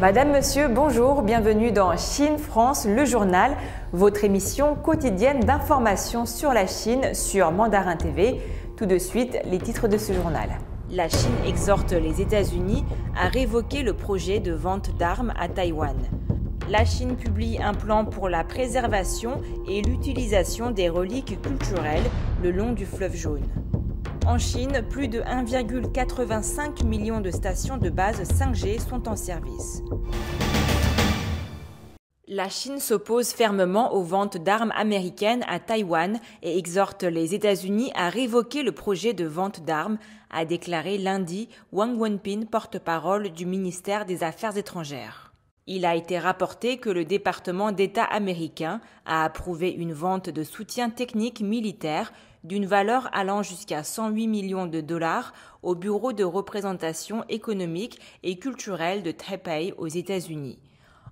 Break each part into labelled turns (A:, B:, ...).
A: Madame, Monsieur, bonjour, bienvenue dans Chine France, le journal, votre émission quotidienne d'informations sur la Chine sur Mandarin TV. Tout de suite, les titres de ce journal. La Chine exhorte les États-Unis à révoquer le projet de vente d'armes à Taïwan. La Chine publie un plan pour la préservation et l'utilisation des reliques culturelles le long du fleuve jaune. En Chine, plus de 1,85 million de stations de base 5G sont en service. La Chine s'oppose fermement aux ventes d'armes américaines à Taïwan et exhorte les États-Unis à révoquer le projet de vente d'armes, a déclaré lundi Wang Wenpin, porte-parole du ministère des Affaires étrangères. Il a été rapporté que le département d'État américain a approuvé une vente de soutien technique militaire d'une valeur allant jusqu'à 108 millions de dollars au Bureau de représentation économique et culturelle de Taipei aux États-Unis.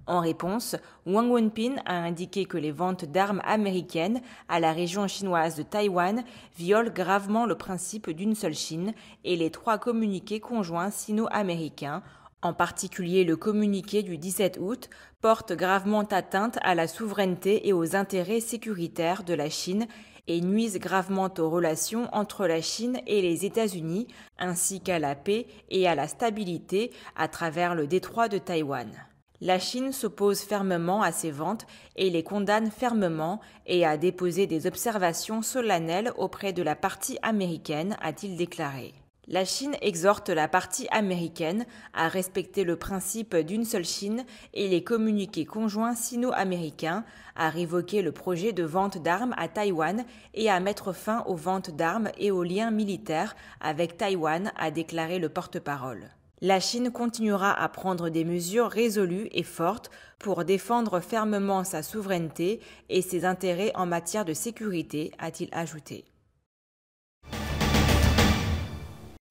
A: En réponse, Wang Wenpin a indiqué que les ventes d'armes américaines à la région chinoise de Taïwan violent gravement le principe d'une seule Chine et les trois communiqués conjoints sino-américains en particulier, le communiqué du 17 août porte gravement atteinte à la souveraineté et aux intérêts sécuritaires de la Chine et nuise gravement aux relations entre la Chine et les États-Unis, ainsi qu'à la paix et à la stabilité à travers le détroit de Taïwan. La Chine s'oppose fermement à ces ventes et les condamne fermement et a déposé des observations solennelles auprès de la partie américaine, a-t-il déclaré. La Chine exhorte la partie américaine à respecter le principe d'une seule Chine et les communiqués conjoints sino-américains, à révoquer le projet de vente d'armes à Taïwan et à mettre fin aux ventes d'armes et aux liens militaires avec Taïwan, a déclaré le porte-parole. La Chine continuera à prendre des mesures résolues et fortes pour défendre fermement sa souveraineté et ses intérêts en matière de sécurité, a-t-il ajouté.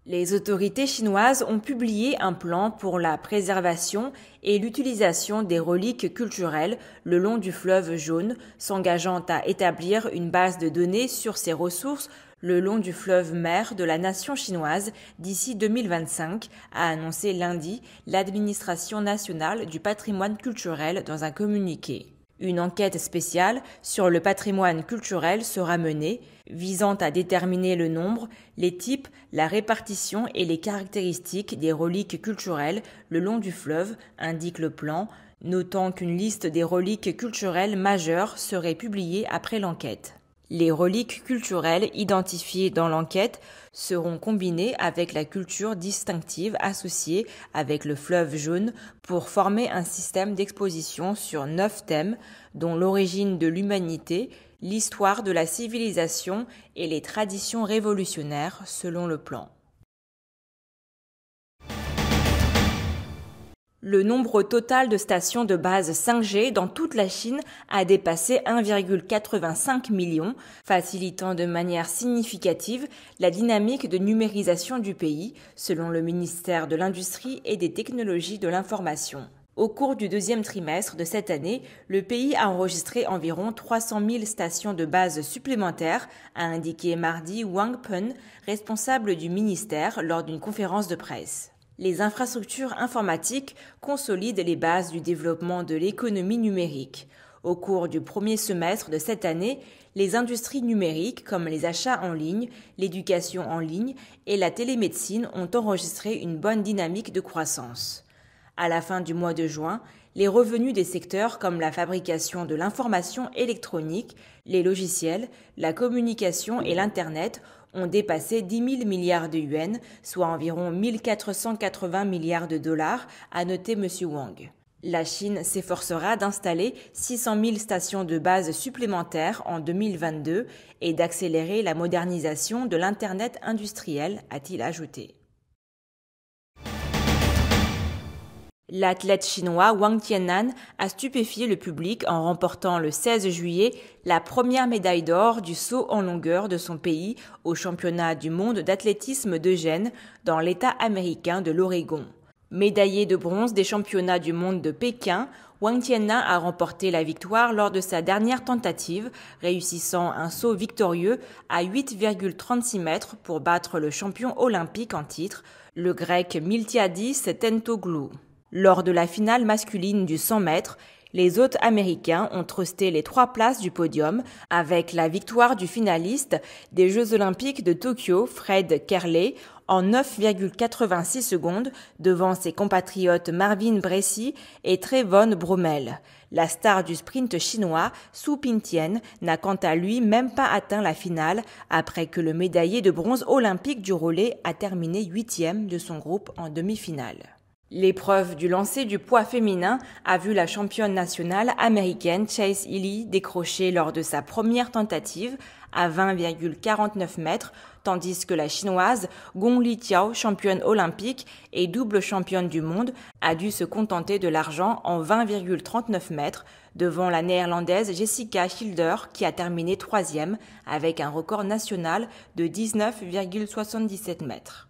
A: Les autorités chinoises ont publié un plan pour la préservation et l'utilisation des reliques culturelles le long du fleuve jaune, s'engageant à établir une base de données sur ces ressources le long du fleuve mer de la nation chinoise d'ici 2025, a annoncé lundi l'administration nationale du patrimoine culturel dans un communiqué. Une enquête spéciale sur le patrimoine culturel sera menée, visant à déterminer le nombre, les types, la répartition et les caractéristiques des reliques culturelles le long du fleuve, indique le plan, notant qu'une liste des reliques culturelles majeures serait publiée après l'enquête. Les reliques culturelles identifiées dans l'enquête seront combinées avec la culture distinctive associée avec le fleuve jaune pour former un système d'exposition sur neuf thèmes dont l'origine de l'humanité, l'histoire de la civilisation et les traditions révolutionnaires selon le plan. Le nombre total de stations de base 5G dans toute la Chine a dépassé 1,85 million, facilitant de manière significative la dynamique de numérisation du pays, selon le ministère de l'Industrie et des Technologies de l'Information. Au cours du deuxième trimestre de cette année, le pays a enregistré environ 300 000 stations de base supplémentaires, a indiqué mardi Wang Pen, responsable du ministère, lors d'une conférence de presse. Les infrastructures informatiques consolident les bases du développement de l'économie numérique. Au cours du premier semestre de cette année, les industries numériques comme les achats en ligne, l'éducation en ligne et la télémédecine ont enregistré une bonne dynamique de croissance. À la fin du mois de juin, les revenus des secteurs comme la fabrication de l'information électronique, les logiciels, la communication et l'Internet ont dépassé 10 000 milliards de yuans, soit environ 1 480 milliards de dollars, a noté M. Wang. La Chine s'efforcera d'installer 600 000 stations de base supplémentaires en 2022 et d'accélérer la modernisation de l'Internet industriel, a-t-il ajouté. L'athlète chinois Wang Tiannan a stupéfié le public en remportant le 16 juillet la première médaille d'or du saut en longueur de son pays au championnat du monde d'athlétisme de Gênes dans l'État américain de l'Oregon. Médaillé de bronze des championnats du monde de Pékin, Wang Tiannan a remporté la victoire lors de sa dernière tentative, réussissant un saut victorieux à 8,36 mètres pour battre le champion olympique en titre, le grec Miltiadis Tentoglou. Lors de la finale masculine du 100 mètres, les hôtes américains ont trusté les trois places du podium avec la victoire du finaliste des Jeux olympiques de Tokyo, Fred Kerley, en 9,86 secondes devant ses compatriotes Marvin Bressy et Trevon Bromel. La star du sprint chinois, Su Pintien, n'a quant à lui même pas atteint la finale après que le médaillé de bronze olympique du relais a terminé huitième de son groupe en demi-finale. L'épreuve du lancer du poids féminin a vu la championne nationale américaine Chase Ely décrocher lors de sa première tentative à 20,49 mètres, tandis que la chinoise Gong Li Tiao, championne olympique et double championne du monde, a dû se contenter de l'argent en 20,39 mètres devant la néerlandaise Jessica Schilder qui a terminé troisième avec un record national de 19,77 mètres.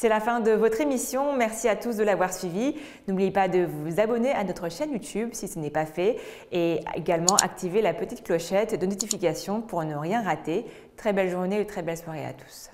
A: C'est la fin de votre émission. Merci à tous de l'avoir suivi. N'oubliez pas de vous abonner à notre chaîne YouTube si ce n'est pas fait et également activer la petite clochette de notification pour ne rien rater. Très belle journée et très belle soirée à tous.